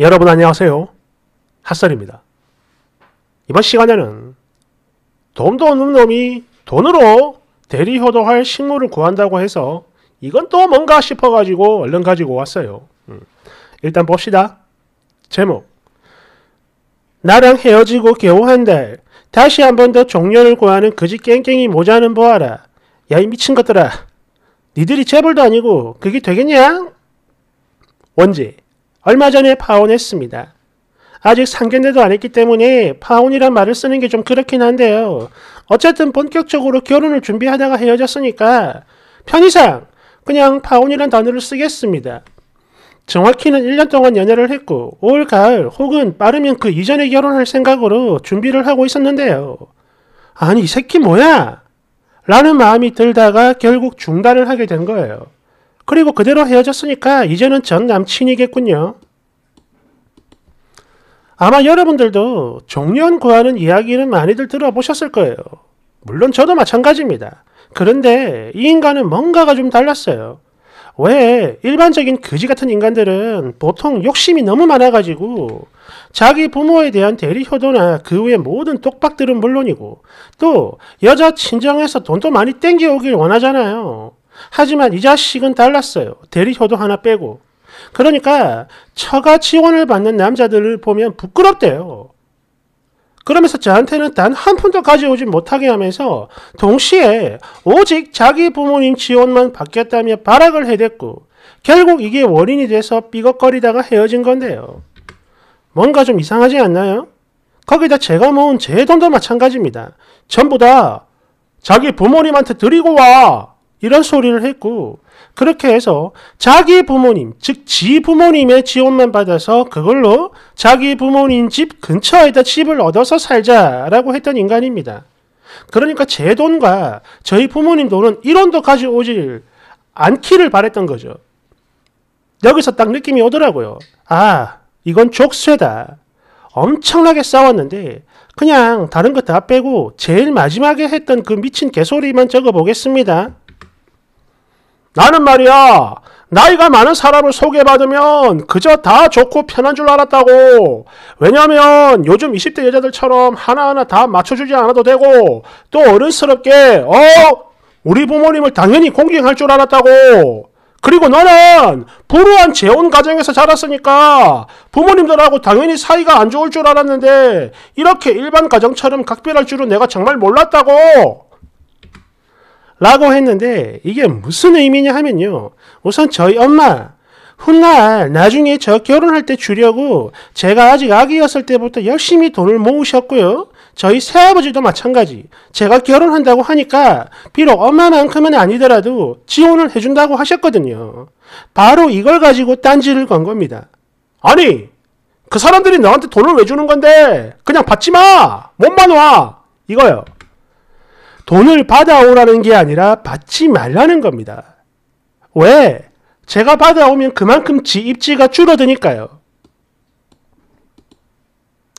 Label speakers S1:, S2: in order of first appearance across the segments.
S1: 여러분 안녕하세요. 핫설입니다. 이번 시간에는 돈도 없는 놈이 돈으로 대리효도할 식물을 구한다고 해서 이건 또 뭔가 싶어가지고 얼른 가지고 왔어요. 음. 일단 봅시다. 제목 나랑 헤어지고 겨우 한달 다시 한 번 더 종료를 구하는 그지 깽깽이 모자는 보아라. 야 이 미친 것들아 니들이 재벌도 아니고 그게 되겠냐? 원제 얼마 전에 파혼했습니다. 아직 상견례도 안 했기 때문에 파혼이란 말을 쓰는 게 좀 그렇긴 한데요. 어쨌든 본격적으로 결혼을 준비하다가 헤어졌으니까 편의상 그냥 파혼이란 단어를 쓰겠습니다. 정확히는 1년 동안 연애를 했고 올 가을 혹은 빠르면 그 이전에 결혼할 생각으로 준비를 하고 있었는데요. 아니 이 새끼 뭐야? 라는 마음이 들다가 결국 중단을 하게 된 거예요. 그리고 그대로 헤어졌으니까 이제는 전 남친이겠군요. 아마 여러분들도 종년 구하는 이야기는 많이들 들어보셨을 거예요. 물론 저도 마찬가지입니다. 그런데 이 인간은 뭔가가 좀 달랐어요. 왜 일반적인 그지 같은 인간들은 보통 욕심이 너무 많아가지고 자기 부모에 대한 대리 효도나 그 외 모든 똑박들은 물론이고 또 여자 친정에서 돈도 많이 땡겨오길 원하잖아요. 하지만 이 자식은 달랐어요. 대리효도 하나 빼고. 그러니까 처가 지원을 받는 남자들을 보면 부끄럽대요. 그러면서 저한테는 단 한 푼도 가져오지 못하게 하면서 동시에 오직 자기 부모님 지원만 받겠다며 발악을 해댔고 결국 이게 원인이 돼서 삐걱거리다가 헤어진 건데요. 뭔가 좀 이상하지 않나요? 거기다 제가 모은 제 돈도 마찬가지입니다. 전부 다 자기 부모님한테 드리고 와! 이런 소리를 했고 그렇게 해서 자기 부모님 즉 지 부모님의 지원만 받아서 그걸로 자기 부모님 집 근처에다 집을 얻어서 살자라고 했던 인간입니다. 그러니까 제 돈과 저희 부모님 돈은 1원도 가져오질 않기를 바랬던 거죠. 여기서 딱 느낌이 오더라고요. 아 이건 족쇄다. 엄청나게 싸웠는데 그냥 다른 거 다 빼고 제일 마지막에 했던 그 미친 개소리만 적어보겠습니다. 나는 말이야 나이가 많은 사람을 소개받으면 그저 다 좋고 편한 줄 알았다고. 왜냐면 요즘 20대 여자들처럼 하나하나 다 맞춰주지 않아도 되고 또 어른스럽게 어 우리 부모님을 당연히 공경할 줄 알았다고. 그리고 너는 불우한 재혼 가정에서 자랐으니까 부모님들하고 당연히 사이가 안 좋을 줄 알았는데 이렇게 일반 가정처럼 각별할 줄은 내가 정말 몰랐다고. 라고 했는데 이게 무슨 의미냐 하면요. 우선 저희 엄마 훗날 나중에 저 결혼할 때 주려고 제가 아직 아기였을 때부터 열심히 돈을 모으셨고요. 저희 새아버지도 마찬가지. 제가 결혼한다고 하니까 비록 엄마만큼은 아니더라도 지원을 해준다고 하셨거든요. 바로 이걸 가지고 딴지를 건 겁니다. 아니 그 사람들이 너한테 돈을 왜 주는 건데 그냥 받지 마. 몸만 와 이거요. 돈을 받아오라는 게 아니라 받지 말라는 겁니다. 왜? 제가 받아오면 그만큼 지 입지가 줄어드니까요.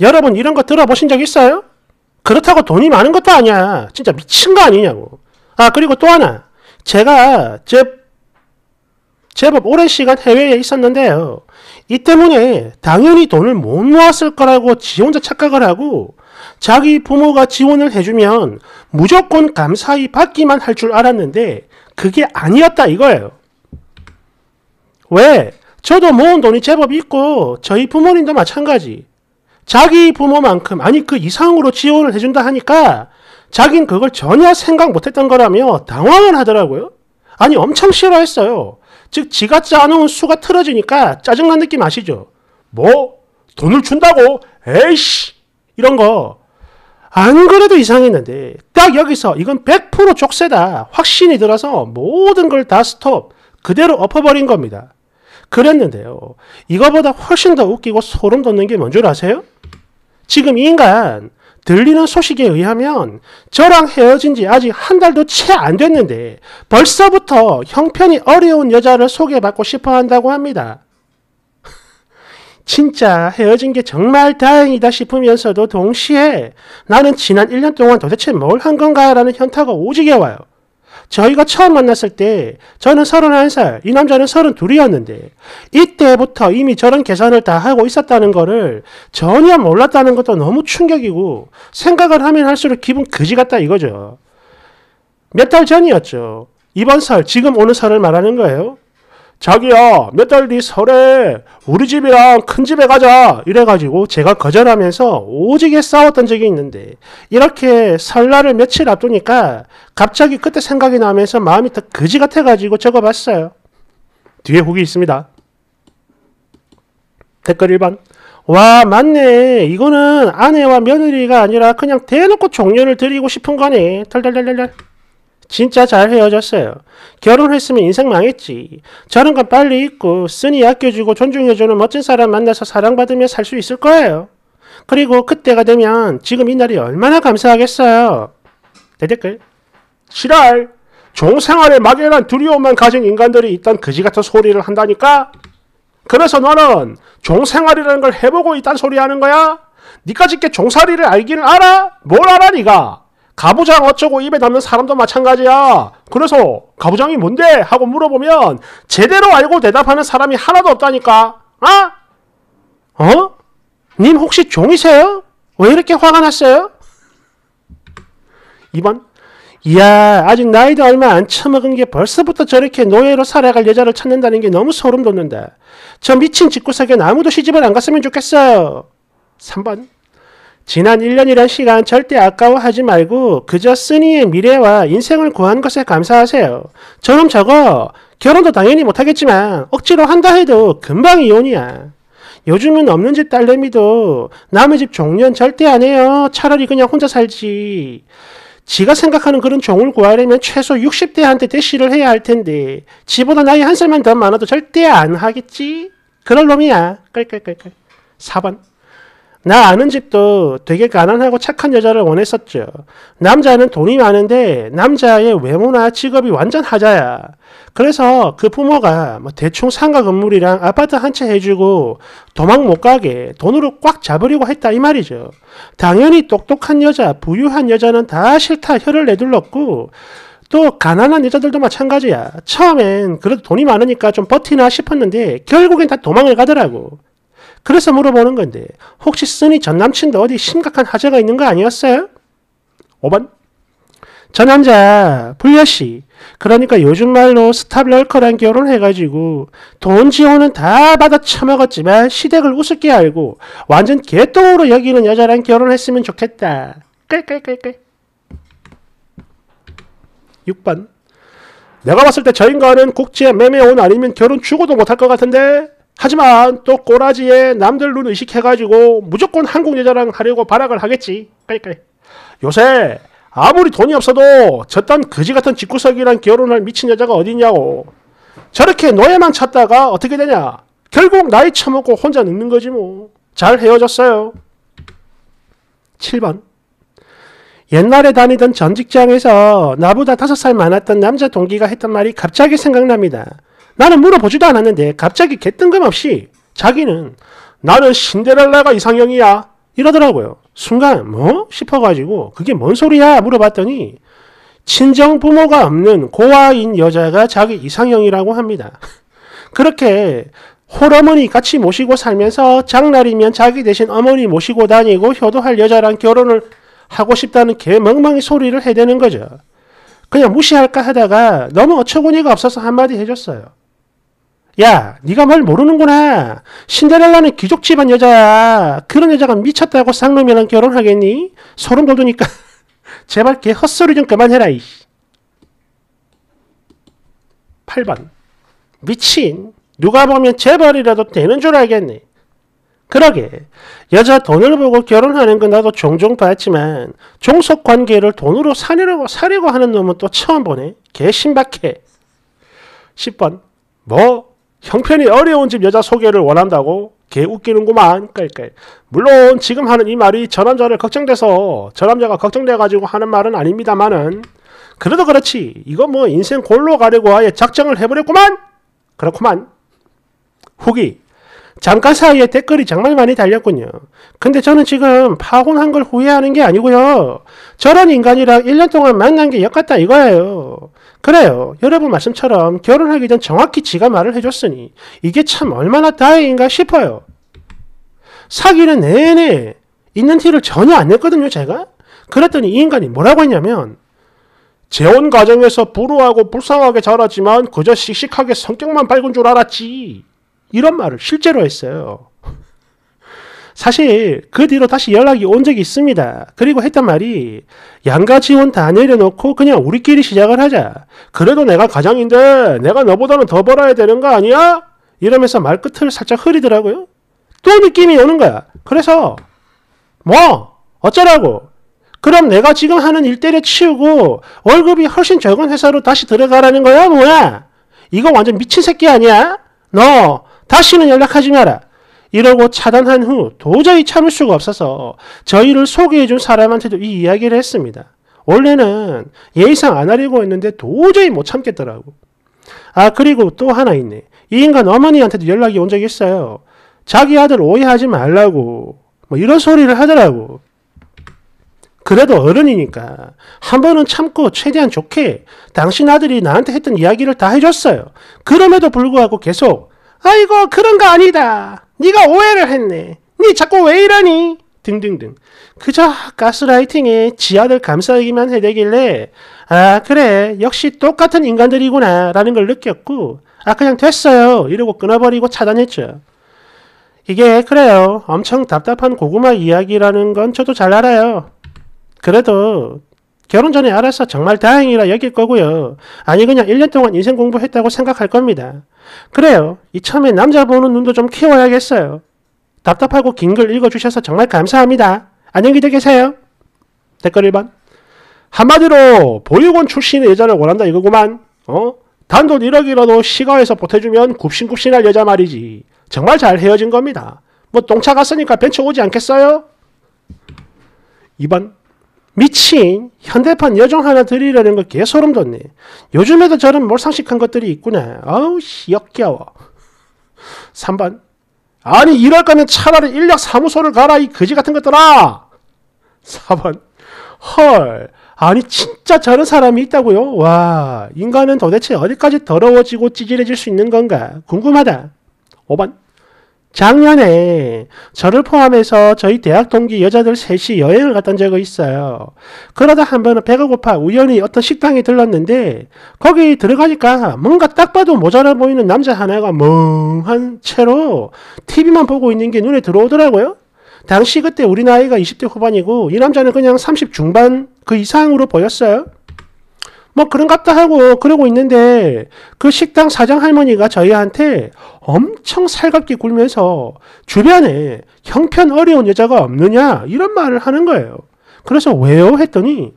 S1: 여러분 이런 거 들어보신 적 있어요? 그렇다고 돈이 많은 것도 아니야. 진짜 미친 거 아니냐고. 아 그리고 또 하나. 제가 제 제법 오랜 시간 해외에 있었는데요. 이 때문에 당연히 돈을 못 모았을 거라고 지 혼자 착각을 하고 자기 부모가 지원을 해주면 무조건 감사히 받기만 할 줄 알았는데 그게 아니었다 이거예요. 왜? 저도 모은 돈이 제법 있고 저희 부모님도 마찬가지. 자기 부모만큼 아니 그 이상으로 지원을 해준다 하니까 자긴 그걸 전혀 생각 못했던 거라며 당황을 하더라고요. 아니 엄청 싫어했어요. 즉 지가 짜놓은 수가 틀어지니까 짜증난 느낌 아시죠? 뭐? 돈을 준다고? 에이씨! 이런 거 안 그래도 이상했는데 딱 여기서 이건 100% 족쇄다 확신이 들어서 모든 걸 다 스톱 그대로 엎어버린 겁니다. 그랬는데요. 이거보다 훨씬 더 웃기고 소름 돋는 게 뭔 줄 아세요? 지금 이 인간 들리는 소식에 의하면 저랑 헤어진 지 아직 한 달도 채 안 됐는데 벌써부터 형편이 어려운 여자를 소개받고 싶어 한다고 합니다. 진짜 헤어진 게 정말 다행이다 싶으면서도 동시에 나는 지난 1년 동안 도대체 뭘 한 건가라는 현타가 오지게 와요. 저희가 처음 만났을 때 저는 31살, 이 남자는 32이었는데 이때부터 이미 저런 계산을 다 하고 있었다는 거를 전혀 몰랐다는 것도 너무 충격이고 생각을 하면 할수록 기분 그지 같다 이거죠. 몇 달 전이었죠. 이번 설, 지금 오는 설을 말하는 거예요. 자기야 몇 달 뒤 설에 우리 집이랑 큰 집에 가자 이래가지고 제가 거절하면서 오지게 싸웠던 적이 있는데 이렇게 설날을 며칠 앞두니까 갑자기 그때 생각이 나면서 마음이 더 거지 같아가지고 적어봤어요. 뒤에 후기 있습니다. 댓글 1번 와 맞네 이거는 아내와 며느리가 아니라 그냥 대놓고 종료를 드리고 싶은 거네 덜덜덜덜덜 진짜 잘 헤어졌어요. 결혼했으면 인생 망했지. 저런 건 빨리 잊고 쓰니 아껴주고 존중해주는 멋진 사람 만나서 사랑받으며 살 수 있을 거예요. 그리고 그때가 되면 지금 이 날이 얼마나 감사하겠어요. 대댓글. 7월 종생활에 막연한 두려움만 가진 인간들이 있던 그지 같은 소리를 한다니까? 그래서 너는 종생활이라는 걸 해보고 있단 소리 하는 거야? 니까짓게 종살이를 알기는 알아? 뭘 알아 니가? 가부장 어쩌고 입에 담는 사람도 마찬가지야. 그래서 가부장이 뭔데? 하고 물어보면 제대로 알고 대답하는 사람이 하나도 없다니까. 아? 어? 님 혹시 종이세요? 왜 이렇게 화가 났어요? 2번 이야 아직 나이도 얼마 안 처먹은 게 벌써부터 저렇게 노예로 살아갈 여자를 찾는다는 게 너무 소름 돋는데저 미친 짓구석에 아무도 시집을 안 갔으면 좋겠어요. 3번 지난 1년이란 시간 절대 아까워하지 말고 그저 쓰니의 미래와 인생을 구한 것에 감사하세요. 저놈 저거 결혼도 당연히 못하겠지만 억지로 한다 해도 금방 이혼이야. 요즘은 없는 집 딸내미도 남의 집 종년 절대 안 해요. 차라리 그냥 혼자 살지. 지가 생각하는 그런 종을 구하려면 최소 60대한테 대시를 해야 할 텐데 지보다 나이 한 살만 더 많아도 절대 안 하겠지? 그럴 놈이야. 끌끌끌끌. 4번. 나 아는 집도 되게 가난하고 착한 여자를 원했었죠. 남자는 돈이 많은데 남자의 외모나 직업이 완전 하자야. 그래서 그 부모가 뭐 대충 상가 건물이랑 아파트 한 채 해주고 도망 못 가게 돈으로 꽉 잡으려고 했다 이 말이죠. 당연히 똑똑한 여자, 부유한 여자는 다 싫다 혀를 내둘렀고 또 가난한 여자들도 마찬가지야. 처음엔 그래도 돈이 많으니까 좀 버티나 싶었는데 결국엔 다 도망을 가더라고. 그래서 물어보는 건데 혹시 쓰니 전 남친도 어디 심각한 하자가 있는 거 아니었어요? 5번 전 남자 불려씨 그러니까 요즘 말로 스탑럴커랑 결혼해가지고 돈 지원은 다 받아 처먹었지만 시댁을 우습게 알고 완전 개똥으로 여기는 여자랑 결혼했으면 좋겠다. 6번 내가 봤을 때저 인간은 국제 매매온 아니면 결혼 죽어도 못할 것 같은데 하지만 또 꼬라지에 남들 눈 의식해가지고 무조건 한국여자랑 하려고 발악을 하겠지. 그러니까 요새 아무리 돈이 없어도 저딴 그지 같은 직구석이랑 결혼할 미친 여자가 어디냐고. 저렇게 노예만 찾다가 어떻게 되냐. 결국 나이 처먹고 혼자 늙는 거지 뭐. 잘 헤어졌어요. 7번. 옛날에 다니던 전 직장에서 나보다 5살 많았던 남자 동기가 했던 말이 갑자기 생각납니다. 나는 물어보지도 않았는데 갑자기 개뜬금없이 자기는 나는 신데렐라가 이상형이야 이러더라고요. 순간 뭐? 싶어가지고 그게 뭔 소리야 물어봤더니 친정 부모가 없는 고아인 여자가 자기 이상형이라고 합니다. 그렇게 홀어머니 같이 모시고 살면서 장날이면 자기 대신 어머니 모시고 다니고 효도할 여자랑 결혼을 하고 싶다는 개멍멍이 소리를 해대는 거죠. 그냥 무시할까 하다가 너무 어처구니가 없어서 한마디 해줬어요. 야, 네가 뭘 모르는구나. 신데렐라는 귀족 집안 여자야. 그런 여자가 미쳤다고 상놈이랑 결혼하겠니? 소름 돋으니까 제발 걔 헛소리 좀 그만해라. 이 8번 미친. 누가 보면 재벌이라도 되는 줄 알겠니? 그러게 여자 돈을 보고 결혼하는 건 나도 종종 봤지만 종속 관계를 돈으로 사려고 사려고 하는 놈은 또 처음 보네. 개 신박해. 10번 뭐 형편이 어려운 집 여자 소개를 원한다고 개 웃기는구만. 깔깔. 물론 지금 하는 이 말이 저 남자를 걱정돼서 저 남자가 걱정돼가지고 하는 말은 아닙니다만은 그래도 그렇지. 이거 뭐 인생 골로 가려고 아예 작정을 해버렸구만. 그렇구만. 후기. 잠깐 사이에 댓글이 정말 많이 달렸군요. 근데 저는 지금 파혼한 걸 후회하는 게 아니고요. 저런 인간이랑 1년 동안 만난 게 역같다 이거예요. 그래요. 여러분 말씀처럼 결혼하기 전 정확히 지가 말을 해줬으니 이게 참 얼마나 다행인가 싶어요. 사귀는 내내 있는 티를 전혀 안 냈거든요, 제가. 그랬더니 이 인간이 뭐라고 했냐면 재혼 과정에서 불우하고 불쌍하게 자랐지만 그저 씩씩하게 성격만 밝은 줄 알았지. 이런 말을 실제로 했어요. 사실 그 뒤로 다시 연락이 온 적이 있습니다. 그리고 했단 말이 양가 지원 다 내려놓고 그냥 우리끼리 시작을 하자. 그래도 내가 가장인데 내가 너보다는 더 벌어야 되는 거 아니야? 이러면서 말끝을 살짝 흐리더라고요. 또 느낌이 오는 거야. 그래서 뭐 어쩌라고 그럼 내가 지금 하는 일 때려치우고 월급이 훨씬 적은 회사로 다시 들어가라는 거야 뭐야 이거 완전 미친 새끼 아니야 너 다시는 연락하지 마라. 이러고 차단한 후 도저히 참을 수가 없어서 저희를 소개해준 사람한테도 이 이야기를 했습니다. 원래는 예의상 안 하려고 했는데 도저히 못 참겠더라고. 아, 그리고 또 하나 있네. 이 인간 어머니한테도 연락이 온 적이 있어요. 자기 아들 오해하지 말라고. 뭐 이런 소리를 하더라고. 그래도 어른이니까 한 번은 참고 최대한 좋게 당신 아들이 나한테 했던 이야기를 다 해줬어요. 그럼에도 불구하고 계속 아이고 그런 거 아니다. 네가 오해를 했네. 네 자꾸 왜 이러니? 등등등. 그저 가스라이팅에 지하들 감싸기만 해대길래 아 그래 역시 똑같은 인간들이구나 라는 걸 느꼈고 아 그냥 됐어요 이러고 끊어버리고 차단했죠. 이게 그래요 엄청 답답한 고구마 이야기라는 건 저도 잘 알아요. 그래도 결혼 전에 알아서 정말 다행이라 여길 거고요. 아니 그냥 1년 동안 인생 공부했다고 생각할 겁니다. 그래요. 이 처음에 남자 보는 눈도 좀 키워야겠어요. 답답하고 긴 글 읽어주셔서 정말 감사합니다. 안녕히 계세요. 댓글 1번. 한마디로 보육원 출신의 여자를 원한다 이거구만. 어? 단돈 1억이라도 시가에서 보태주면 굽신굽신할 여자 말이지. 정말 잘 헤어진 겁니다. 뭐 똥차 갔으니까 벤처 오지 않겠어요? 2번. 미친 현대판 여정 하나 드리려는 걸 개소름 돋네. 요즘에도 저런 몰상식한 것들이 있구나. 아우 씨, 역겨워. 3번. 아니, 이럴 거면 차라리 인력 사무소를 가라, 이 거지 같은 것들아! 4번. 헐. 아니, 진짜 저런 사람이 있다고요? 와, 인간은 도대체 어디까지 더러워지고 찌질해질 수 있는 건가? 궁금하다. 5번. 작년에 저를 포함해서 저희 대학 동기 여자들 셋이 여행을 갔던 적이 있어요. 그러다 한 번은 배가 고파 우연히 어떤 식당에 들렀는데 거기 들어가니까 뭔가 딱 봐도 모자라 보이는 남자 하나가 멍한 채로 TV만 보고 있는 게 눈에 들어오더라고요. 당시 그때 우리 나이가 20대 후반이고 이 남자는 그냥 30 중반 그 이상으로 보였어요. 뭐 그런갑다 하고 그러고 있는데 그 식당 사장 할머니가 저희한테 엄청 살갑게 굴면서 주변에 형편 어려운 여자가 없느냐 이런 말을 하는 거예요. 그래서 왜요? 했더니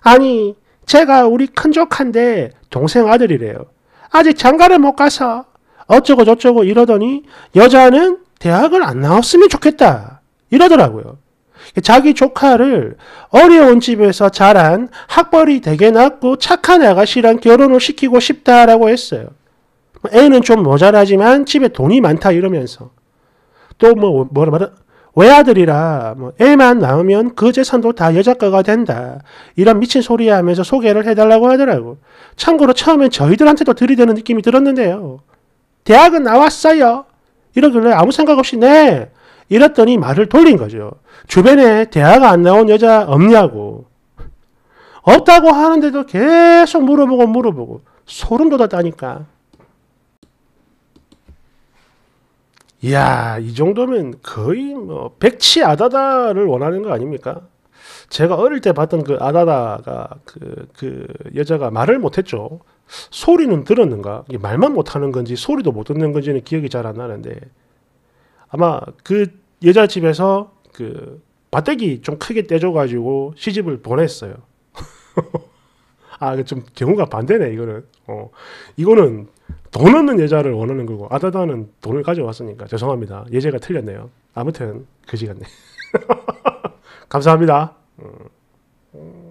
S1: 아니 제가 우리 큰조카인데 동생 아들이래요. 아직 장가를 못 가서 어쩌고 저쩌고 이러더니 여자는 대학을 안 나왔으면 좋겠다 이러더라고요. 자기 조카를 어려운 집에서 자란 학벌이 되게 낮고 착한 아가씨랑 결혼을 시키고 싶다라고 했어요. 애는 좀 모자라지만 집에 돈이 많다 이러면서 또 뭐 뭐라 말하 외아들이라 뭐 애만 낳으면 그 재산도 다 여자가가 된다. 이런 미친 소리 하면서 소개를 해달라고 하더라고. 참고로 처음엔 저희들한테도 들이대는 느낌이 들었는데요. 대학은 나왔어요. 이러길래 아무 생각 없이 네 이랬더니 말을 돌린 거죠. 주변에 대화가 안 나온 여자 없냐고. 없다고 하는데도 계속 물어보고 물어보고 소름 돋았다니까. 이야, 이 정도면 거의 뭐 백치 아다다를 원하는 거 아닙니까? 제가 어릴 때 봤던 그 아다다가 그, 그 여자가 말을 못했죠. 소리는 들었는가? 말만 못하는 건지 소리도 못 듣는 건지는 기억이 잘 안 나는데 아마 그 여자 집에서 그바닥기좀 크게 떼줘가지고 시집을 보냈어요. 아, 좀 경우가 반대네, 이거는. 어, 이거는 돈 없는 여자를 원하는 거고, 아다다는 돈을 가져왔으니까. 죄송합니다. 예제가 틀렸네요. 아무튼, 그지 같네. 감사합니다. 음.